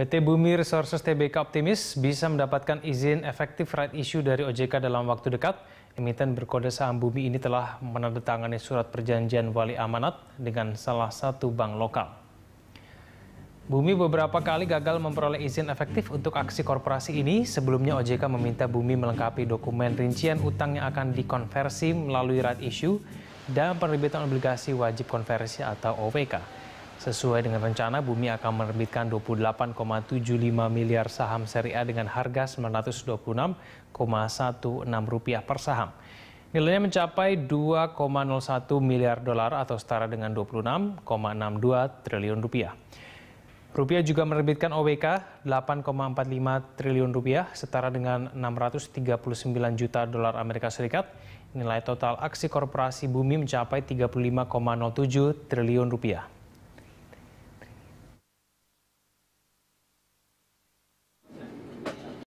PT Bumi Resources TBK optimis bisa mendapatkan izin efektif right issue dari OJK dalam waktu dekat. Emiten berkode saham Bumi ini telah menandatangani surat perjanjian wali amanat dengan salah satu bank lokal. Bumi beberapa kali gagal memperoleh izin efektif untuk aksi korporasi ini. Sebelumnya OJK meminta Bumi melengkapi dokumen rincian utang yang akan dikonversi melalui right issue dan penerbitan obligasi wajib konversi atau OVK. Sesuai dengan rencana, Bumi akan menerbitkan 28,75 miliar saham seri A dengan harga 926,16 rupiah per saham. Nilainya mencapai 2,01 miliar dolar atau setara dengan 26,62 triliun rupiah. Rupiah juga menerbitkan OWK 8,45 triliun rupiah setara dengan 639 juta dolar Amerika Serikat. Nilai total aksi korporasi bumi mencapai 35,07 triliun rupiah.